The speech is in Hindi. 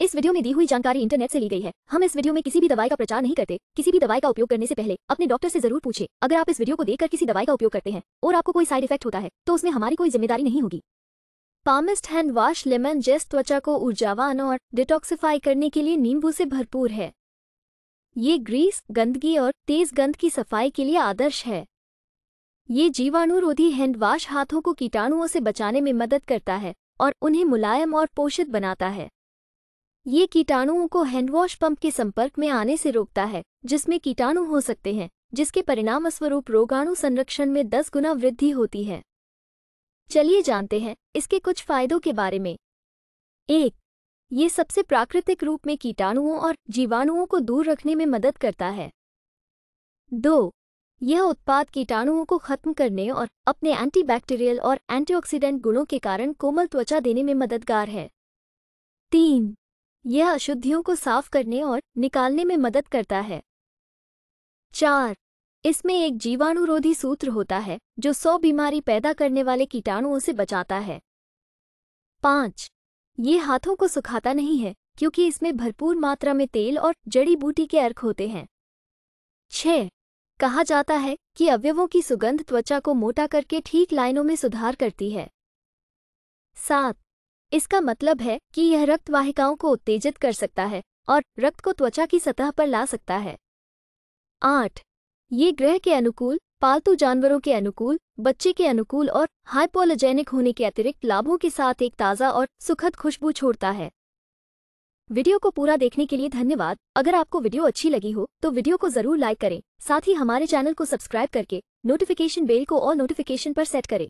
इस वीडियो में दी हुई जानकारी इंटरनेट से ली गई है हम इस वीडियो में किसी भी दवाई का प्रचार नहीं करते किसी भी दवाई का उपयोग करने से पहले अपने डॉक्टर से जरूर पूछे अगर आप इस वीडियो को देखकर किसी दवाई का उपयोग करते हैं और आपको कोई साइड इफेक्ट होता है तो उसमें हमारी कोई जिम्मेदारी नहीं होगी पामिस्ट हैंड वॉश लेमन जेस्ट त्वचा को ऊर्जावान और डिटॉक्सीफाई करने के लिए नींबू से भरपूर है ये ग्रीस गंदगी और तेज गंद की सफाई के लिए आदर्श है ये जीवाणुरोधी हैंडवाश हाथों को कीटाणुओं से बचाने में मदद करता है और उन्हें मुलायम और पोषित बनाता है ये कीटाणुओं को हैंडवॉश पंप के संपर्क में आने से रोकता है जिसमें कीटाणु हो सकते हैं जिसके परिणामस्वरूप रोगाणु संरक्षण में दस गुना वृद्धि होती है चलिए जानते हैं इसके कुछ फायदों के बारे में एक ये सबसे प्राकृतिक रूप में कीटाणुओं और जीवाणुओं को दूर रखने में मदद करता है दो यह उत्पाद कीटाणुओं को खत्म करने और अपने एंटीबैक्टीरियल और एंटीऑक्सीडेंट गुणों के कारण कोमल त्वचा देने में मददगार है तीन यह अशुद्धियों को साफ करने और निकालने में मदद करता है चार इसमें एक जीवाणुरोधी सूत्र होता है जो सौ बीमारी पैदा करने वाले कीटाणुओं से बचाता है पांच ये हाथों को सुखाता नहीं है क्योंकि इसमें भरपूर मात्रा में तेल और जड़ी बूटी के अर्क होते हैं छ कहा जाता है कि अवयवों की सुगंध त्वचा को मोटा करके ठीक लाइनों में सुधार करती है सात इसका मतलब है कि यह रक्त वाहिकाओं को उत्तेजित कर सकता है और रक्त को त्वचा की सतह पर ला सकता है आठ ये ग्रह के अनुकूल पालतू जानवरों के अनुकूल बच्चे के अनुकूल और हाइपोलोजेनिक होने के अतिरिक्त लाभों के साथ एक ताज़ा और सुखद खुशबू छोड़ता है वीडियो को पूरा देखने के लिए धन्यवाद अगर आपको वीडियो अच्छी लगी हो तो वीडियो को जरूर लाइक करें साथ ही हमारे चैनल को सब्सक्राइब करके नोटिफिकेशन बेल को और नोटिफिकेशन पर सेट करें